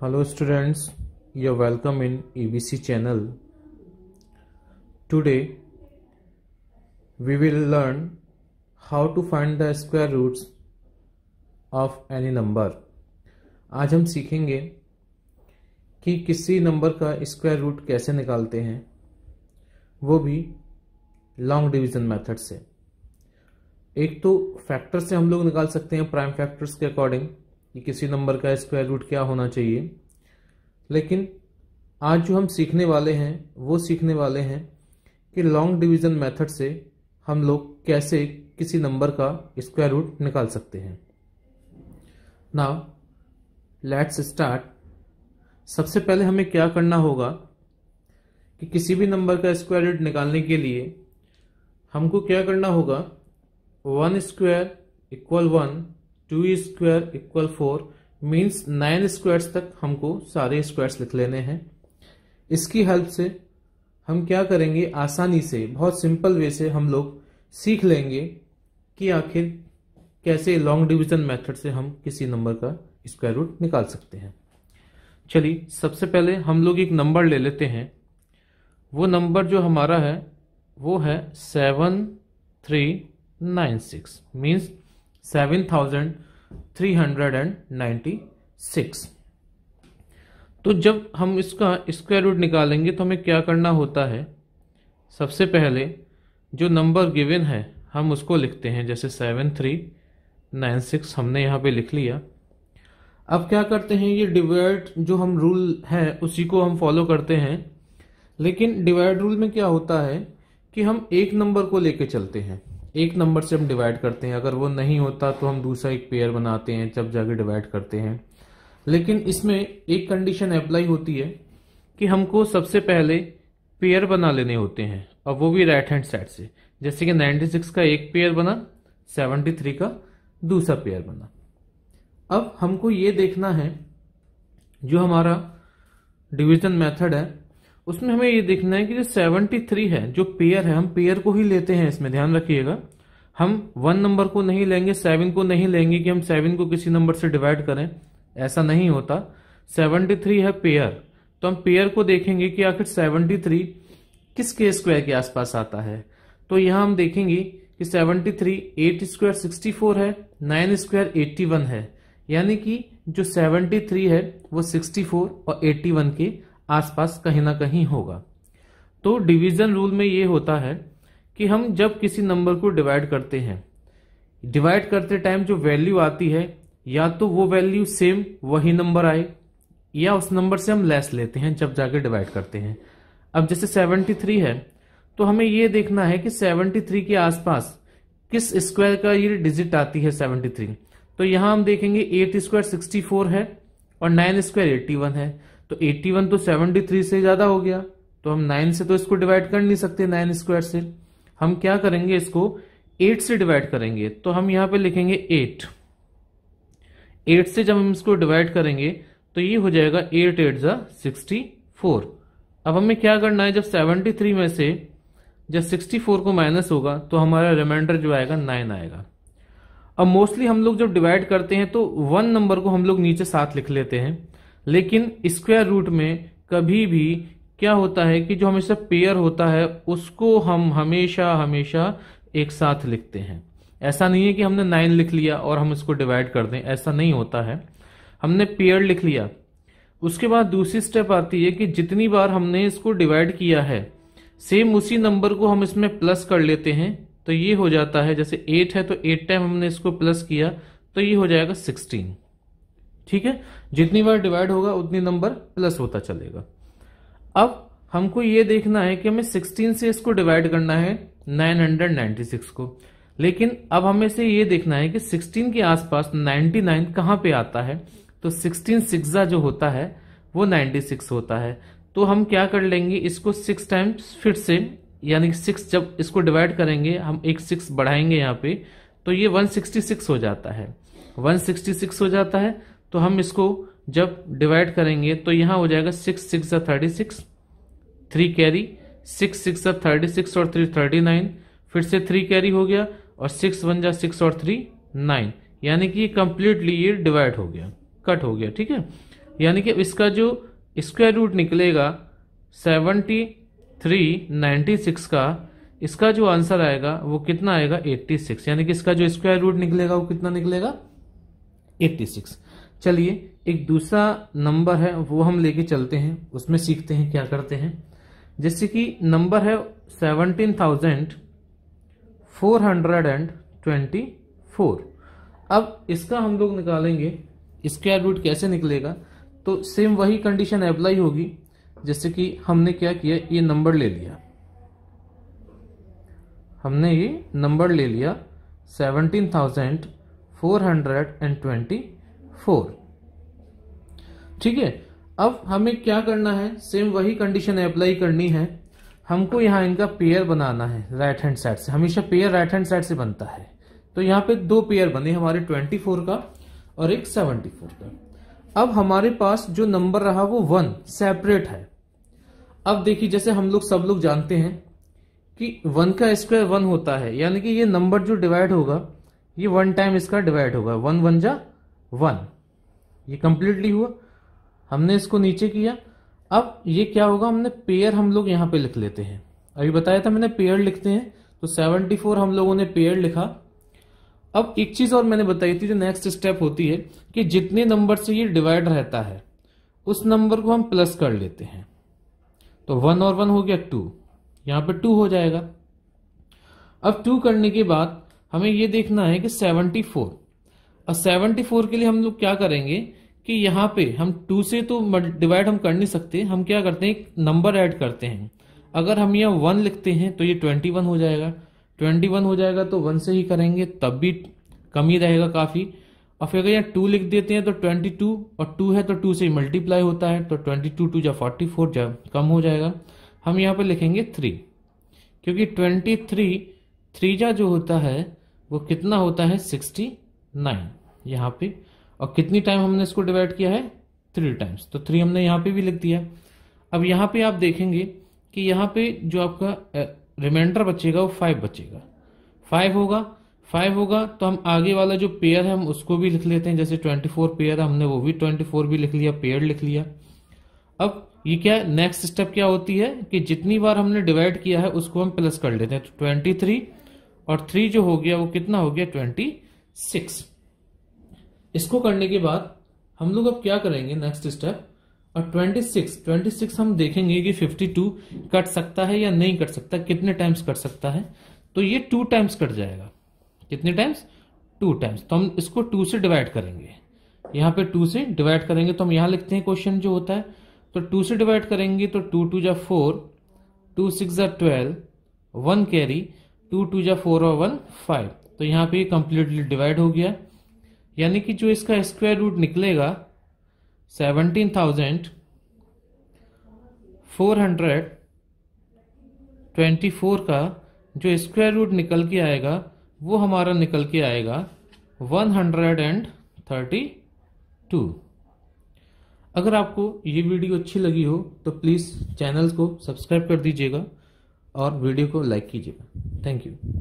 hello students you're welcome in ebc channel today we will learn how to find the square roots of any number आज हम सीखेंगे कि किसी number का square root कैसे निकालते हैं वो भी लॉन्ग डिवीजन मेथड से एक तो फैक्टर से हम लोग निकाल सकते हैं प्राइम फैक्टर्स के अकॉर्डिंग कि किसी नंबर का स्क्वायर रूट क्या होना चाहिए लेकिन आज जो हम सीखने वाले हैं वो सीखने वाले हैं कि लॉन्ग डिवीज़न मेथड से हम लोग कैसे किसी नंबर का स्क्वायर रूट निकाल सकते हैं नाउ लेट्स स्टार्ट सबसे पहले हमें क्या करना होगा कि किसी भी नंबर का स्क्वायर रूट निकालने के लिए हमको क्या करना होगा one square equal one two square equal four means nine squares तक हमको सारे स्क्वायर्स लिख लेने हैं इसकी हेल्प से हम क्या करेंगे आसानी से बहुत सिंपल वे से हम लोग सीख लेंगे कि आखिर कैसे लॉन्ग डिवीजन मेथड से हम किसी नंबर का स्क्वायर रूट निकाल सकते हैं चलिए सबसे पहले हम लोग एक नंबर ले लेते हैं वो नंबर जो हमारा है वो है seven three nine six means seven thousand three hundred and ninety six तो जब हम इसका स्क्वायर रूट निकालेंगे तो हमें क्या करना होता है सबसे पहले जो नंबर गिवन है हम उसको लिखते हैं जैसे सेवन थ्री नाइन सिक्स हमने यहाँ पे लिख लिया अब क्या करते हैं ये डिवाइड जो हम रूल है उसी को हम फॉलो करते हैं लेकिन डिवाइड रूल में क्या होता है कि हम एक नंबर को लेके चलते हैं एक नंबर से हम डिवाइड करते हैं अगर वो नहीं होता तो हम दूसरा एक पेयर बनाते हैं जब जाके डिवाइड करते हैं लेकिन इसमें एक कंडीशन अप्लाई होती है कि हमको सबसे पहले पेयर बना लेने होते हैं और वो भी राइट हैंड साइड से जैसे कि 96 का एक पेयर बना 73 का दूसरा पेयर बना अब हमको ये देखना है जो हमारा डिविजन मेथड है उसमें हमें ये देखना है कि जो 73 है जो पेयर है हम पेयर को ही लेते हैं इसमें ध्यान रखिएगा हम वन नंबर को नहीं लेंगे सेवन को नहीं लेंगे कि हम सेवन को किसी नंबर से डिवाइड करें ऐसा नहीं होता 73 है पेयर तो हम पेयर को देखेंगे कि आखिर 73 किस के स्क्वायर के आसपास आता है तो यहाँ हम देखेंगे कि 73 एट स्क्वायर फोर है नाइन स्क्वायर वन है यानी कि जो 73 है वो 64 और 81 के आसपास कहीं ना कहीं होगा तो डिवीज़न रूल में ये होता है कि हम जब किसी नंबर को डिवाइड करते हैं डिवाइड करते टाइम जो वैल्यू आती है या तो वो वैल्यू सेम वही नंबर आए या उस नंबर से हम लेस लेते हैं जब जाके डिवाइड करते हैं अब जैसे 73 है तो हमें ये देखना है कि 73 के आसपास किस स्क्वायर का ये डिजिट आती है 73 तो यहां हम देखेंगे एट स्क्वायर सिक्सटी है और नाइन स्क्वायर एट्टी है तो 81 तो 73 से ज्यादा हो गया तो हम 9 से तो इसको डिवाइड कर नहीं सकते 9 स्क्वायर से हम क्या करेंगे इसको 8 से डिवाइड करेंगे तो हम यहां पे लिखेंगे 8 8 से जब हम इसको डिवाइड करेंगे तो ये हो जाएगा 8 एट ज़ा सिक्सटी अब हमें क्या करना है जब 73 में से जब 64 को माइनस होगा तो हमारा रिमाइंडर जो आएगा नाइन आएगा अब मोस्टली हम लोग जब डिवाइड करते हैं तो वन नंबर को हम लोग नीचे साथ लिख लेते हैं लेकिन स्क्वायर रूट में कभी भी क्या होता है कि जो हमेशा पेयर होता है उसको हम हमेशा हमेशा एक साथ लिखते हैं ऐसा नहीं है कि हमने नाइन लिख लिया और हम इसको डिवाइड कर दें ऐसा नहीं होता है हमने पेयर लिख लिया उसके बाद दूसरी स्टेप आती है कि जितनी बार हमने इसको डिवाइड किया है सेम उसी नंबर को हम इसमें प्लस कर लेते हैं तो ये हो जाता है जैसे एट है तो एट टाइम हमने इसको प्लस किया तो ये हो जाएगा सिक्सटीन ठीक है जितनी बार डिवाइड होगा उतनी नंबर प्लस होता चलेगा अब हमको ये देखना है कि हमें 16 से इसको डिवाइड करना है 996 को लेकिन अब हमें से ये देखना है कि 16 के आसपास 99 कहाँ पे आता है तो 16 सिक्सा जो होता है वो 96 होता है तो हम क्या कर लेंगे इसको सिक्स टाइम्स फिर से यानी सिक्स जब इसको डिवाइड करेंगे हम एक सिक्स बढ़ाएंगे यहाँ पे तो ये 166 हो जाता है 166 हो जाता है तो हम इसको जब डिवाइड करेंगे तो यहाँ हो जाएगा सिक्स सिक्स या thirty six three carry six six या थर्टी सिक्स और थ्री थर्टी नाइन फिर से थ्री कैरी हो गया और सिक्स वन जा सिक्स और थ्री नाइन यानी कि कंप्लीटली ये डिवाइड हो गया कट हो गया ठीक है यानी कि इसका जो स्क्वायर रूट निकलेगा सेवनटी थ्री नाइन्टी सिक्स का इसका जो आंसर आएगा वो कितना आएगा एट्टी सिक्स यानी कि इसका जो स्क्वायर रूट निकलेगा वो कितना निकलेगा एट्टी सिक्स चलिए एक दूसरा नंबर है वो हम लेके चलते हैं उसमें सीखते हैं क्या करते हैं जैसे कि नंबर है seventeen thousand four hundred and twenty four अब इसका हम लोग निकालेंगे स्क्वायर रूट कैसे निकलेगा तो सेम वही कंडीशन अप्लाई होगी जैसे कि हमने क्या किया ये नंबर ले लिया हमने ये नंबर ले लिया seventeen thousand four hundred and twenty four ठीक है अब हमें क्या करना है सेम वही कंडीशन अप्लाई करनी है हमको यहां इनका पेयर बनाना है राइट हैंड साइड से हमेशा पेयर राइट हैंड साइड से बनता है तो यहाँ पे दो पेयर बने हमारे ट्वेंटी फोर का और एक सेवेंटी फोर का अब हमारे पास जो नंबर रहा वो वन सेपरेट है अब देखिए जैसे हम लोग सब लोग जानते हैं कि वन का स्क्वायर वन होता है यानी कि ये नंबर जो डिवाइड होगा ये वन टाइम इसका डिवाइड होगा वन वन जा वन ये कंप्लीटली हुआ हमने इसको नीचे किया अब ये क्या होगा हमने पेयर हम लोग यहां पे लिख लेते हैं अभी बताया था मैंने पेयर लिखते हैं तो सेवनटी फोर हम लोगों ने पेयर लिखा अब एक चीज और मैंने बताई थी जो नेक्स्ट स्टेप होती है कि जितने नंबर से ये डिवाइड रहता है उस नंबर को हम प्लस कर लेते हैं तो वन और वन हो गया टू यहां पर टू हो जाएगा अब टू करने के बाद हमें यह देखना है कि सेवनटी फोर और 74 के लिए हम लोग क्या करेंगे कि यहाँ पे हम टू से तो डिवाइड हम कर नहीं सकते हम क्या करते हैं एक नंबर ऐड करते हैं अगर हम यहाँ वन लिखते हैं तो ये ट्वेंटी वन हो जाएगा ट्वेंटी वन हो जाएगा तो वन से ही करेंगे तब भी कम ही रहेगा काफ़ी और फिर अगर यहाँ टू लिख देते हैं तो ट्वेंटी टू और टू है तो टू से ही मल्टीप्लाई होता है तो ट्वेंटी टू टू या फोर्टी फोर कम हो जाएगा हम यहाँ पर लिखेंगे थ्री क्योंकि ट्वेंटी थ्री थ्री जा जो होता है वो कितना होता है सिक्सटी नाइन यहाँ पे और कितनी टाइम हमने इसको डिवाइड किया है थ्री टाइम्स तो थ्री हमने यहाँ पे भी लिख दिया अब यहाँ पे आप देखेंगे कि यहाँ पे जो आपका रिमाइंडर बचेगा वो फाइव बचेगा फाइव होगा फाइव होगा तो हम आगे वाला जो पेयर है हम उसको भी लिख लेते हैं जैसे ट्वेंटी फोर पेयर है हमने वो भी ट्वेंटी फोर भी लिख लिया पेयर लिख लिया अब ये क्या है नेक्स्ट स्टेप क्या होती है कि जितनी बार हमने डिवाइड किया है उसको हम प्लस कर लेते हैं तो ट्वेंटी थ्री और थ्री जो हो गया वो कितना हो गया ट्वेंटी सिक्स इसको करने के बाद हम लोग अब क्या करेंगे नेक्स्ट स्टेप और ट्वेंटी सिक्स ट्वेंटी सिक्स हम देखेंगे कि फिफ्टी टू कट सकता है या नहीं कट सकता कितने टाइम्स कट सकता है तो ये टू टाइम्स कट जाएगा कितने टाइम्स टू टाइम्स तो हम इसको टू से डिवाइड करेंगे यहां पे टू से डिवाइड करेंगे तो हम यहां लिखते हैं क्वेश्चन जो होता है तो टू से डिवाइड करेंगे तो टू टू जा फोर टू सिक्स जा twelve one carry two two जा फोर और वन फाइव तो यहाँ पे कंप्लीटली डिवाइड हो गया यानी कि जो इसका स्क्वायर रूट निकलेगा seventeen thousand four hundred twenty four का जो स्क्वायर रूट निकल के आएगा वो हमारा निकल के आएगा one hundred and thirty two अगर आपको ये वीडियो अच्छी लगी हो तो प्लीज़ चैनल को सब्सक्राइब कर दीजिएगा और वीडियो को लाइक कीजिएगा थैंक यू